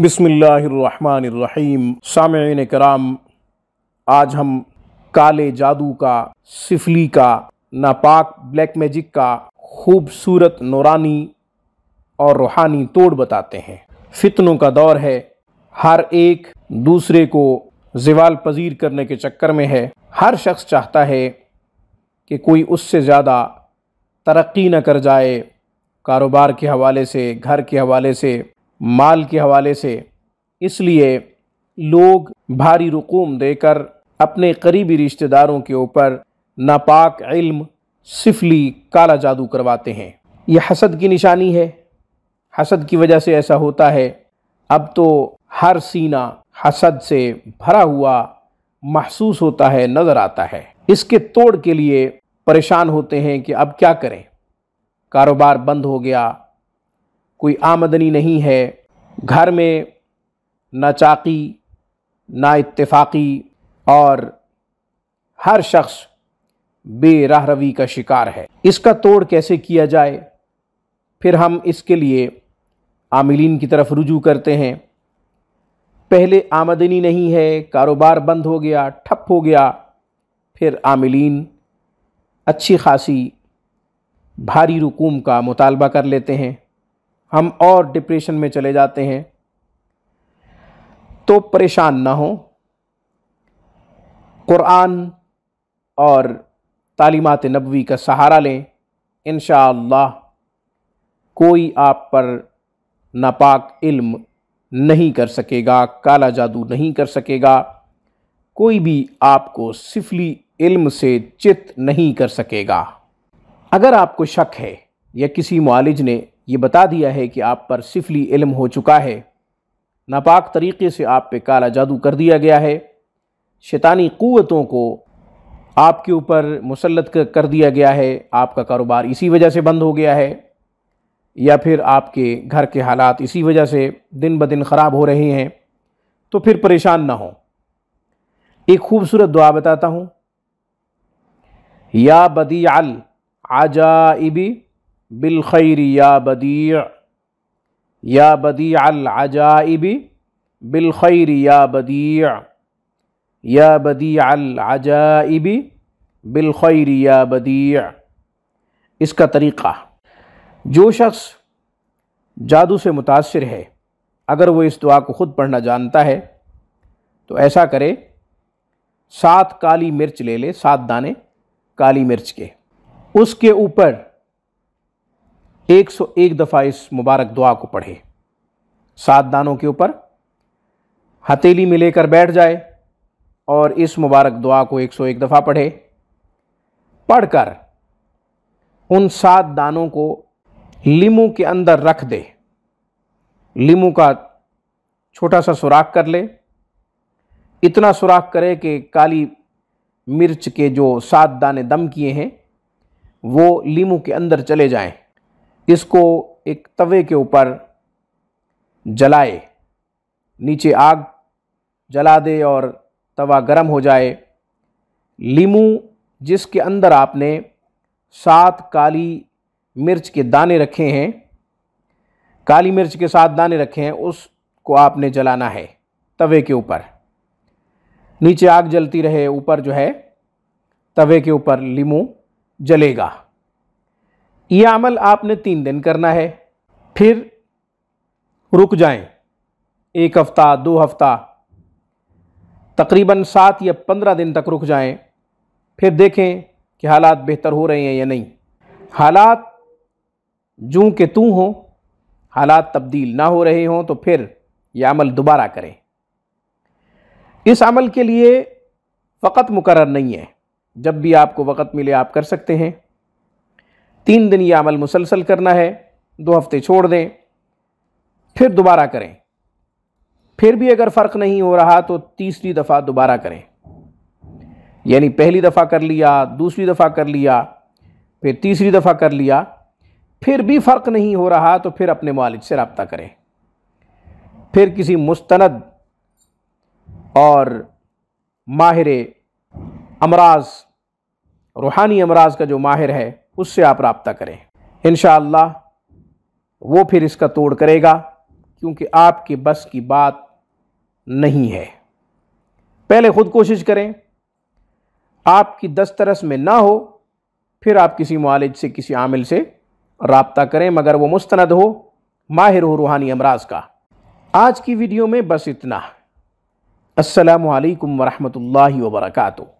बिसमीम साम कराम आज हम काले जादू का सिफली का नापाक ब्लैक मैजिक का खूबसूरत नौरानी और रूहानी तोड़ बताते हैं फितनों का दौर है हर एक दूसरे को जिवाल पजीर करने के चक्कर में है हर शख्स चाहता है कि कोई उससे ज़्यादा तरक्की न कर जाए कारोबार के हवाले से घर के हवाले से माल के हवाले से इसलिए लोग भारी रकूम देकर अपने करीबी रिश्तेदारों के ऊपर नापाक इल्म सिफली काला जादू करवाते हैं यह हसद की निशानी है हसद की वजह से ऐसा होता है अब तो हर सीना हसद से भरा हुआ महसूस होता है नज़र आता है इसके तोड़ के लिए परेशान होते हैं कि अब क्या करें कारोबार बंद हो गया कोई आमदनी नहीं है घर में ना चाकी ना इत्तेफाकी और हर शख्स बेराहरवी का शिकार है इसका तोड़ कैसे किया जाए फिर हम इसके लिए आमिलीन की तरफ रुजू करते हैं पहले आमदनी नहीं है कारोबार बंद हो गया ठप हो गया फिर आमिलीन अच्छी खासी भारी रुकूम का मुतालबा कर लेते हैं हम और डिप्रेशन में चले जाते हैं तो परेशान ना हो कुरान और तालीमत नबवी का सहारा लें इन कोई आप पर नापाक इल्म नहीं कर सकेगा काला जादू नहीं कर सकेगा कोई भी आपको सिफली इल्म से चित नहीं कर सकेगा अगर आपको शक है या किसी मालिज ने ये बता दिया है कि आप पर सिफली इल्म हो चुका है नापाक तरीके से आप पे काला जादू कर दिया गया है शैतानी क़वतों को आपके ऊपर मुसलत कर दिया गया है आपका कारोबार इसी वजह से बंद हो गया है या फिर आपके घर के हालात इसी वजह से दिन ब दिन ख़राब हो रहे हैं तो फिर परेशान ना हो एक खूबसूरत दुआ बताता हूँ या बदी अल इबी बिलखैर या बदी या बदी अलजाइब बिलखैर या बदी या बदी अलजाइब बिलखैर या बदी इसका तरीक़ा जो शख्स जादू से मुतासर है अगर वो इस दुआ को ख़ुद पढ़ना जानता है तो ऐसा करे सात काली मिर्च ले ले सात दाने काली मिर्च के उसके ऊपर 101 दफ़ा इस मुबारक दुआ को पढ़े सात दानों के ऊपर हथेली में लेकर बैठ जाए और इस मुबारक दुआ को 101 दफ़ा पढ़े पढ़कर उन सात दानों को लीमू के अंदर रख दे लीमू का छोटा सा सुराख कर ले इतना सुराख करे कि काली मिर्च के जो सात दाने दम किए हैं वो लीमू के अंदर चले जाएं इसको एक तवे के ऊपर जलाए नीचे आग जला दे और तवा गर्म हो जाए लीमू जिसके अंदर आपने सात काली मिर्च के दाने रखे हैं काली मिर्च के साथ दाने रखे हैं उसको आपने जलाना है तवे के ऊपर नीचे आग जलती रहे ऊपर जो है तवे के ऊपर लीमू जलेगा ये अमल आपने तीन दिन करना है फिर रुक जाएं एक हफ़्ता दो हफ़्ता तकरीबन सात या पंद्रह दिन तक रुक जाएं फिर देखें कि हालात बेहतर हो रहे हैं या नहीं हालात जूँ के तू हों हालात तब्दील ना हो रहे हों तो फिर यह अमल दोबारा करें इस अमल के लिए वक़्त मुकर नहीं है जब भी आपको वक़्त मिले आप कर सकते हैं तीन दिन यह अमल मुसलसल करना है दो हफ्ते छोड़ दें फिर दोबारा करें फिर भी अगर फ़र्क नहीं हो रहा तो तीसरी दफ़ा दोबारा करें यानी पहली दफ़ा कर लिया दूसरी दफ़ा कर लिया फिर तीसरी दफ़ा कर लिया फिर भी फ़र्क नहीं हो रहा तो फिर अपने मालिक से रबता करें फिर किसी मुस्तंद और माहिर अमराज रूहानी अमराज का जो माहिर है उससे आप रबता करें इन वो फिर इसका तोड़ करेगा क्योंकि आपके बस की बात नहीं है पहले ख़ुद कोशिश करें आपकी दस्तरस में ना हो फिर आप किसी मालिज से किसी आमिल से रबता करें मगर वो मुस्तंद हो माहिर हो रूहानी अमराज का आज की वीडियो में बस इतना असलकम वरहमल वर्का